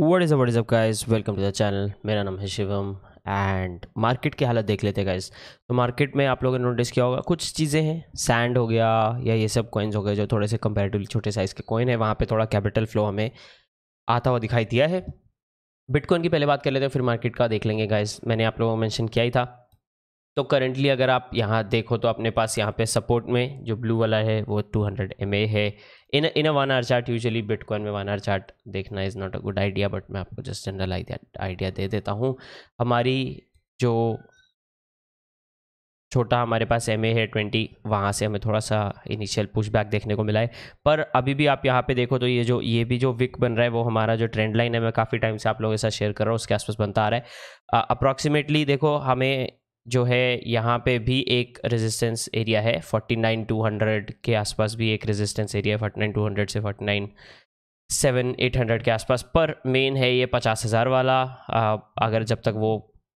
what is what is up guys welcome to the channel मेरा नाम है Shivam and market की हालत देख लेते हैं गाइज तो मार्केट में आप लोगों ने नोटिस किया होगा कुछ चीज़ें हैं सैंड हो गया या ये सब कॉइन्स हो गए जो थोड़े से कंपेरेटिवली छोटे साइज़ के कॉइन है वहाँ पे थोड़ा कैपिटल फ्लो हमें आता हुआ दिखाई दिया है बिटकॉइन की पहले बात कर लेते हैं फिर मार्केट का देख लेंगे गाइज मैंने आप लोगों को मैंशन किया ही था तो करेंटली अगर आप यहाँ देखो तो अपने पास यहाँ पे सपोर्ट में जो ब्लू वाला है वो 200 हंड्रेड है in in a one hour chart usually bitcoin में वन आर चार्ट देखना is not a good idea but मैं आपको जस्ट जनरल आइडिया दे देता हूँ हमारी जो छोटा हमारे पास एम है ट्वेंटी वहाँ से हमें थोड़ा सा इनिशियल पुशबैक देखने को मिला है पर अभी भी आप यहाँ पे देखो तो ये जो ये भी जो विक बन रहा है वो हमारा जो ट्रेंड लाइन है मैं काफ़ी टाइम से आप लोगों के साथ शेयर कर रहा हूँ उसके आसपास बनता आ रहा है अप्रॉक्सीमेटली देखो हमें जो है यहाँ पे भी एक रेजिस्टेंस एरिया है 49,200 के आसपास भी एक रेजिस्टेंस एरिया है 49,200 से 49 सेवन एट हंड्रेड के आसपास पर मेन है ये पचास हज़ार वाला आ, अगर जब तक वो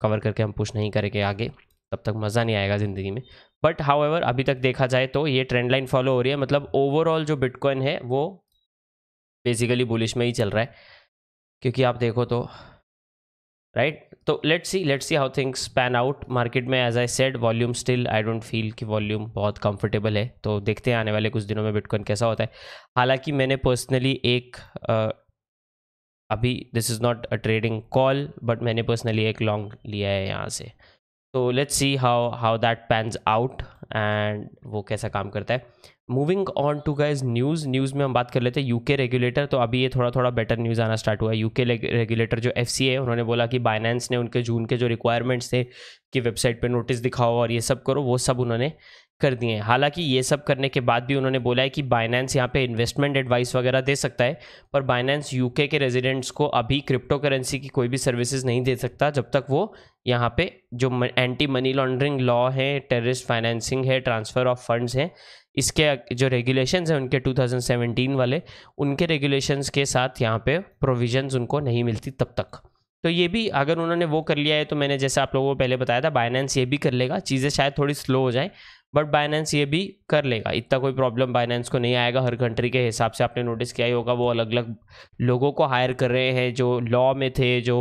कवर करके हम पुश नहीं करेंगे आगे तब तक मज़ा नहीं आएगा ज़िंदगी में बट हाउ एवर अभी तक देखा जाए तो ये ट्रेंड लाइन फॉलो हो रही है मतलब ओवरऑल जो बिटकॉइन है वो बेसिकली बुलिश में ही चल रहा है क्योंकि आप देखो तो राइट तो let's see let's see how things pan out market में as I said volume still I don't feel कि वॉल्यूम बहुत कंफर्टेबल है तो देखते हैं आने वाले कुछ दिनों में बिटकॉइन कैसा होता है हालांकि मैंने पर्सनली एक आ, अभी this is not a trading call but मैंने पर्सनली एक लॉन्ग लिया है यहाँ से तो let's see how how that pans out and वो कैसा काम करता है moving on to guys news news में हम बात कर लेते हैं यूके रेगुलेटर तो अभी ये थोड़ा थोड़ा बेटर न्यूज़ आना स्टार्ट हुआ है यूके रेगुलेटर जो एफ है उन्होंने बोला कि बाइनेंस ने उनके जून के जो रिक्वायरमेंट्स थे कि वेबसाइट पे नोटिस दिखाओ और ये सब करो वो सब उन्होंने कर दिए हैं हालांकि ये सब करने के बाद भी उन्होंने बोला है कि बाइनेंस यहाँ पे इन्वेस्टमेंट एडवाइस वगैरह दे सकता है पर बाइनेंस यूके के रेजिडेंट्स को अभी क्रिप्टो करेंसी की कोई भी सर्विसेज नहीं दे सकता जब तक वो यहाँ पे जो एंटी मनी लॉन्ड्रिंग लॉ है टेररिस्ट फाइनेंसिंग है ट्रांसफ़र ऑफ फंड्स हैं इसके जो रेगुलेशंस हैं उनके 2017 वाले उनके रेगुलेशंस के साथ यहाँ पे प्रोविजंस उनको नहीं मिलती तब तक तो ये भी अगर उन्होंने वो कर लिया है तो मैंने जैसे आप लोगों को पहले बताया था बाइनेंस ये भी कर लेगा चीज़ें शायद थोड़ी स्लो हो जाएँ बट बाइनेंस ये भी कर लेगा इतना कोई प्रॉब्लम बाइनेंस को नहीं आएगा हर कंट्री के हिसाब से आपने नोटिस किया ही होगा वो अलग अलग लोगों को हायर कर रहे हैं जो लॉ में थे जो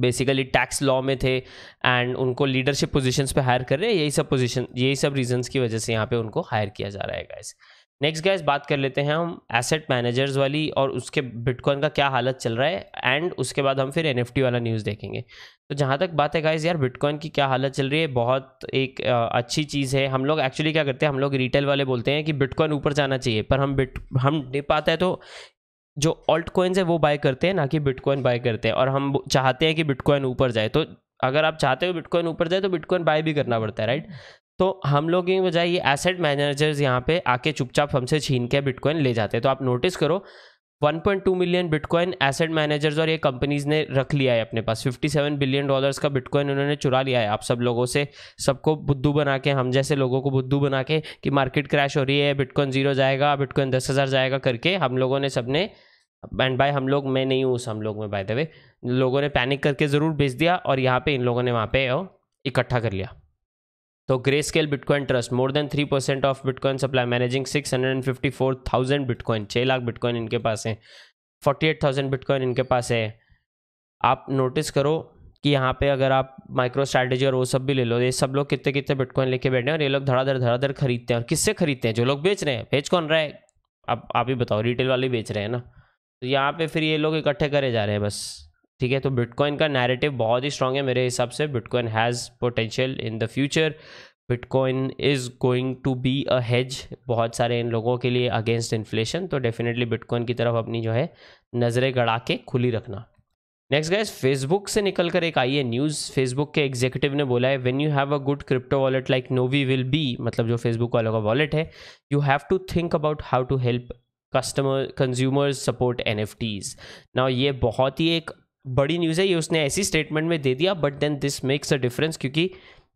बेसिकली टैक्स लॉ में थे एंड उनको लीडरशिप पोजिशन पे हायर कर रहे हैं यही सब पोजिशन यही सब रीजंस की वजह से यहाँ पे उनको हायर किया जा रहा है गाइस नेक्स्ट गाइस बात कर लेते हैं हम एसेट मैनेजर्स वाली और उसके बिटकॉइन का क्या हालत चल रहा है एंड उसके बाद हम फिर एन वाला न्यूज़ देखेंगे तो जहाँ तक बात है गाइस यार बिटकॉइन की क्या हालत चल रही है बहुत एक आ, अच्छी चीज़ है हम लोग एक्चुअली क्या करते हैं हम लोग रिटेल वाले बोलते हैं कि बिटकॉइन ऊपर जाना चाहिए पर हम बिट हम डिप आता है तो जो ऑल्ट कोइंस है वो बाय करते हैं ना कि बिटकॉइन बाय करते हैं और हम चाहते हैं कि बिटकॉइन ऊपर जाए तो अगर आप चाहते हो बिटकॉइन ऊपर जाए तो बिटकॉइन बाय भी करना पड़ता है राइट तो हम लोग की बजाय ये एसेट मैनेजर्स यहाँ पे आके चुपचाप हमसे छीन के बिटकॉइन ले जाते हैं तो आप नोटिस करो 1.2 मिलियन बिटकॉइन एसेट मैनेजर्स और ये कंपनीज ने रख लिया है अपने पास 57 बिलियन डॉलर्स का बिटकॉइन उन्होंने चुरा लिया है आप सब लोगों से सबको बुद्धू बना के हम जैसे लोगों को बुद्धू बना के कि मार्केट क्रैश हो रही है बिटकॉइन जीरो जाएगा बिटकॉइन दस हज़ार जाएगा करके हम लोगों ने सबने एंड बाय हम लोग मैं नहीं हूँ उस हम लोग में बाय द वे लोगों ने पैनिक करके ज़रूर बेच दिया और यहाँ पर इन लोगों ने वहाँ पर इकट्ठा कर लिया तो Grayscale bitcoin trust more than three percent of bitcoin supply managing six hundred and fifty four thousand bitcoin छः लाख बिटकॉइन इनके पास है फोर्टी एट थाउजेंड बिटकॉइन इनके पास है आप नोटिस करो कि यहाँ पे अगर आप माइक्रो स्ट्रैटेजी और वो सब भी ले लो ये सब लोग कितने कितने बिटकॉइन लेके बैठे हैं और ये लोग धड़ाधड़ धड़ाधड़ खरीदते हैं और किससे खरीदते हैं जो लोग बेच रहे हैं बेच कौन रहा है आप आप ही बताओ रिटेल वाले बेच रहे हैं ना तो यहाँ पे फिर ये लोग इकट्ठे करे जा रहे हैं बस ठीक है तो बिटकॉइन का नैरेटिव बहुत ही स्ट्रांग है मेरे हिसाब से bitcoin has potential in the future bitcoin is going to be a hedge बहुत सारे इन लोगों के लिए अगेंस्ट इन्फ्लेशन तो डेफिनेटली बिटकॉइन की तरफ अपनी जो है नज़रें गड़ा के खुली रखना नेक्स्ट गाइज फेसबुक से निकल कर एक आई है न्यूज़ फेसबुक के एग्जीक्यूटिव ने बोला है when you have a good crypto wallet like Novi will be मतलब जो फेसबुक वालों का वॉलेट है you have to think about how to help customer consumers support N F Ts ना ये बहुत ही एक बड़ी न्यूज़ है ये उसने ऐसी स्टेटमेंट में दे दिया but then this makes a difference क्योंकि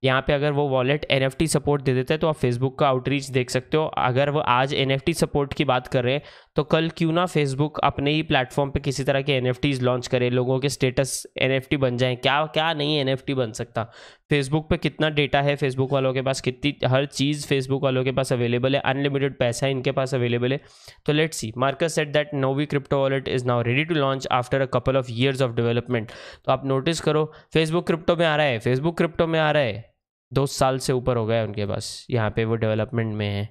यहाँ पे अगर वो वॉलेट एन सपोर्ट दे देता है तो आप फेसबुक का आउटरीच देख सकते हो अगर वो आज एन सपोर्ट की बात कर रहे हैं तो कल क्यों ना फेसबुक अपने ही प्लेटफॉर्म पे किसी तरह के एन लॉन्च करे लोगों के स्टेटस एन बन जाए क्या क्या नहीं एन बन सकता फेसबुक पे कितना डेटा है फेसबुक वालों के पास कितनी हर चीज़ फेसबुक वालों के पास अवेलेबल है अनलिमिटेड पैसा इनके पास अवेलेबल है तो let see Marcus said that Novi crypto wallet is now ready to launch after a couple of years of development तो आप नोटिस करो फेसबुक क्रिप्टो में आ रहा है फेसबुक क्रिप्टो में आ रहा है दो साल से ऊपर हो गया उनके पास यहाँ पे वो डेवलपमेंट में है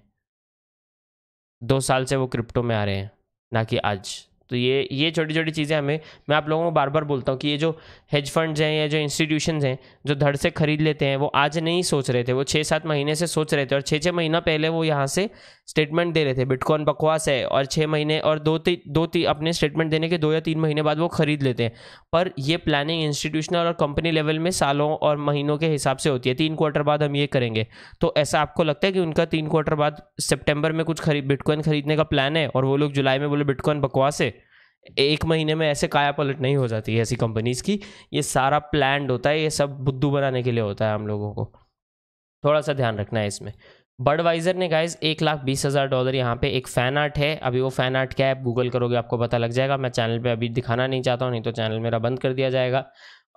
दो साल से वो क्रिप्टो में आ रहे हैं ना कि आज तो ये ये छोटी छोटी चीज़ें हमें मैं आप लोगों को बार बार बोलता हूँ कि ये जो हेज फंड्स हैं या जो इंस्टीट्यूशन हैं जो धड़ से खरीद लेते हैं वो आज नहीं सोच रहे थे वो छः सात महीने से सोच रहे थे और छः छः महीना पहले वो यहाँ से स्टेटमेंट दे रहे थे बिटकॉइन बकवास है और छः महीने और दो ती, दो ती, अपने स्टेटमेंट देने के दो या तीन महीने बाद वो खरीद लेते हैं पर ये प्लानिंग इंस्टीट्यूशनल और कंपनी लेवल में सालों और महीनों के हिसाब से होती है तीन क्वार्टर बाद हम ये करेंगे तो ऐसा आपको लगता है कि उनका तीन क्वार्टर बाद सेप्टेम्बर में कुछ खरीद बिटकॉइन खरीदने का प्लान है और वो लोग जुलाई में बोले बिटकॉइन बकवास है एक महीने में ऐसे काया पलट नहीं हो जाती है ऐसी कंपनीज की ये सारा प्लान होता है ये सब बुद्धू बनाने के लिए होता है हम लोगों को थोड़ा सा ध्यान रखना है इसमें बर्डवाइजर ने गाइज एक लाख बीस हज़ार डॉलर यहाँ पे एक फ़ैन आर्ट है अभी वो फ़ैन आर्ट क्या है गूगल करोगे आपको पता लग जाएगा मैं चैनल पे अभी दिखाना नहीं चाहता हूँ नहीं तो चैनल मेरा बंद कर दिया जाएगा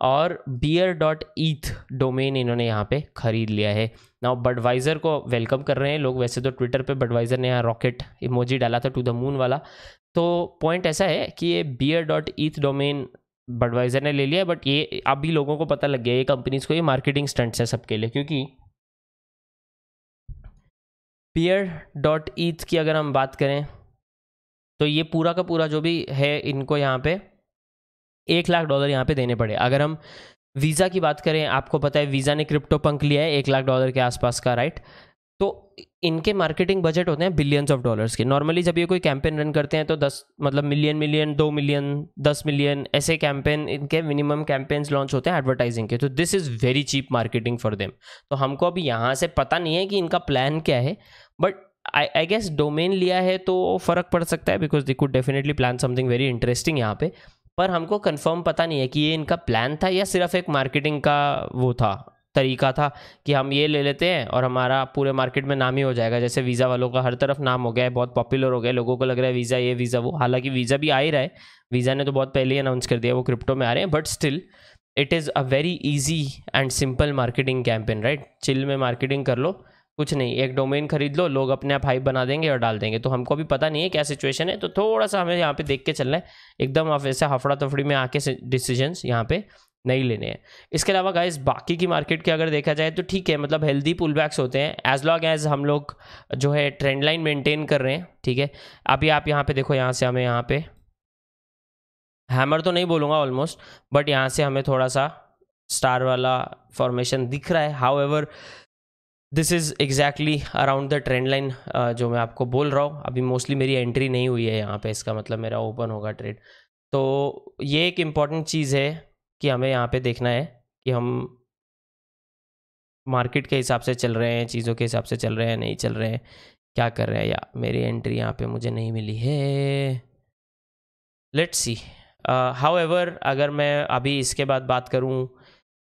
और बियर डॉट ईथ डोमेन इन्होंने यहाँ पे ख़रीद लिया है ना बडवाइज़र को वेलकम कर रहे हैं लोग वैसे तो ट्विटर पर बडवाइज़र ने यहाँ रॉकेट इमोजी डाला था टू द मून वाला तो पॉइंट ऐसा है कि ये beer dot eth domain Budweiser ने ले लिया बट ये अभी लोगों को पता लग गया ये कंपनीज़ को ये मार्केटिंग स्टंट्स है सबके लिए क्योंकि पीयर डॉट ईथ की अगर हम बात करें तो ये पूरा का पूरा जो भी है इनको यहाँ पे एक लाख डॉलर यहाँ पे देने पड़े अगर हम वीज़ा की बात करें आपको पता है वीज़ा ने क्रिप्टो पंक लिया है एक लाख डॉलर के आसपास का राइट तो इनके मार्केटिंग बजट होते हैं बिलियंस ऑफ डॉलर्स के नॉर्मली जब ये कोई कैंपेन रन करते हैं तो दस मतलब मिलियन मिलियन दो मिलियन दस मिलियन ऐसे कैंपेन इनके मिनिमम कैंपेन्स लॉन्च होते हैं एडवर्टाइजिंग के तो this is very cheap marketing for them तो हमको अभी यहाँ से पता नहीं है कि इनका प्लान क्या है but I I guess domain लिया है तो फ़र्क पड़ सकता है because they could definitely plan something very interesting यहाँ पे पर हमको कंफर्म पता नहीं है कि ये इनका प्लान था या सिर्फ एक मार्केटिंग का वो था तरीका था कि हम ये ले लेते हैं और हमारा पूरे मार्केट में नाम ही हो जाएगा जैसे वीज़ा वालों का हर तरफ नाम हो गया है बहुत पॉपुलर हो गया लोगों को लग रहा है वीज़ा ये वीज़ा वो हालांकि वीज़ा भी आ ही रहा है वीज़ा ने तो बहुत पहले ही अनाउंस कर दिया वो क्रिप्टो में आ रहे हैं but still it is a very easy and simple marketing campaign right chill में मार्केटिंग कर लो कुछ नहीं एक डोमेन खरीद लो लोग अपने आप हाइप बना देंगे और डाल देंगे तो हमको भी पता नहीं है क्या सिचुएशन है तो थोड़ा सा हमें यहाँ पे देख के चलना है एकदम आप ऐसे हफड़ा तफड़ी में आके डिसीजंस यहाँ पे नहीं लेने हैं इसके अलावा गाइज बाकी की मार्केट के अगर देखा जाए तो ठीक है मतलब हेल्दी पुल बैक्स होते हैं एज लॉन्ग एज हम लोग जो है ट्रेंड लाइन मेंटेन कर रहे हैं ठीक है अभी आप यहाँ पे देखो यहाँ से हमें यहाँ पे हैमर तो नहीं बोलूँगा ऑलमोस्ट बट यहाँ से हमें थोड़ा सा स्टार वाला फॉर्मेशन दिख रहा है however this is exactly around the trend line जो मैं आपको बोल रहा हूँ अभी मोस्टली मेरी एंट्री नहीं हुई है यहाँ पे इसका मतलब मेरा ओपन होगा ट्रेड तो ये एक इम्पॉर्टेंट चीज़ है कि हमें यहाँ पे देखना है कि हम मार्केट के हिसाब से चल रहे हैं चीज़ों के हिसाब से चल रहे हैं नहीं चल रहे हैं क्या कर रहे हैं या मेरी एंट्री यहाँ पे मुझे नहीं मिली है लेट्स सी हाउ एवर अगर मैं अभी इसके बाद बात करूँ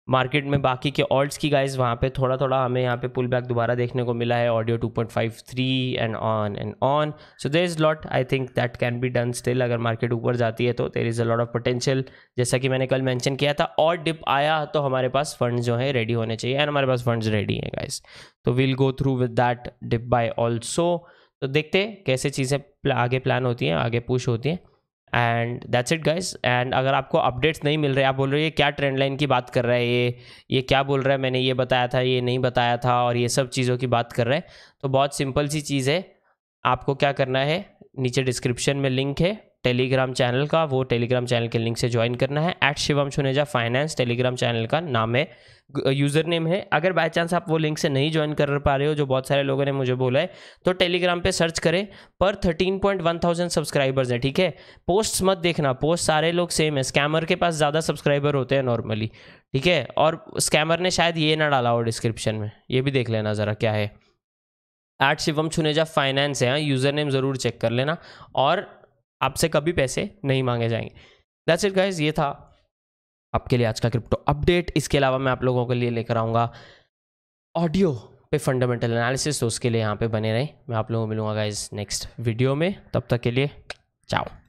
मार्केट में बाकी के ऑल्ट्स की गाइस वहाँ पे थोड़ा थोड़ा हमें यहाँ पे पुल बैक दोबारा देखने को मिला है audio 2.53 and on and on so there is lot I think that can be done still अगर मार्केट ऊपर जाती है तो there is a lot of potential जैसा कि मैंने कल मेंशन किया था और डिप आया तो हमारे पास फंड जो है रेडी होने चाहिए एंड हमारे पास फंड रेडी हैं गाइज़ तो will go through with that dip buy also तो देखते कैसे चीज़ें आगे प्लान होती हैं आगे पुश होती हैं and that's it guys and अगर आपको अपडेट्स नहीं मिल रहे आप बोल रहे हो क्या ट्रेंड लाइन की बात कर रहा है ये ये क्या बोल रहा है मैंने ये बताया था ये नहीं बताया था और ये सब चीज़ों की बात कर रहा है तो बहुत सिंपल सी चीज़ है आपको क्या करना है नीचे डिस्क्रिप्शन में लिंक है टेलीग्राम चैनल का वो टेलीग्राम चैनल के लिंक से ज्वाइन करना है at Shivam Suneja finance Telegram channel का नाम है यूज़र नेम है अगर बाय चांस आप वो लिंक से नहीं ज्वाइन कर पा रहे हो जो बहुत सारे लोगों ने मुझे बोला है तो टेलीग्राम पे सर्च करें पर thirteen point one thousand subscribers हैं ठीक है पोस्ट मत देखना पोस्ट सारे लोग सेम है स्कैमर के पास ज़्यादा सब्सक्राइबर होते हैं नॉर्मली ठीक है और स्कैमर ने शायद ये ना डाला हो डिस्क्रिप्शन में ये भी देख लेना ज़रा क्या है एट शिवम छुनेजा फाइनेंस है यूज़र नेम ज़रूर चेक कर लेना और आपसे कभी पैसे नहीं मांगे जाएंगे दैट्स इट गाइज ये था आपके लिए आज का क्रिप्टो अपडेट इसके अलावा मैं आप लोगों के लिए लेकर आऊँगा ऑडियो पे फंडामेंटल एनालिसिस तो उसके लिए यहाँ पे बने रहें मैं आप लोगों को मिलूंगा गाइज नेक्स्ट वीडियो में तब तक के लिए चाओ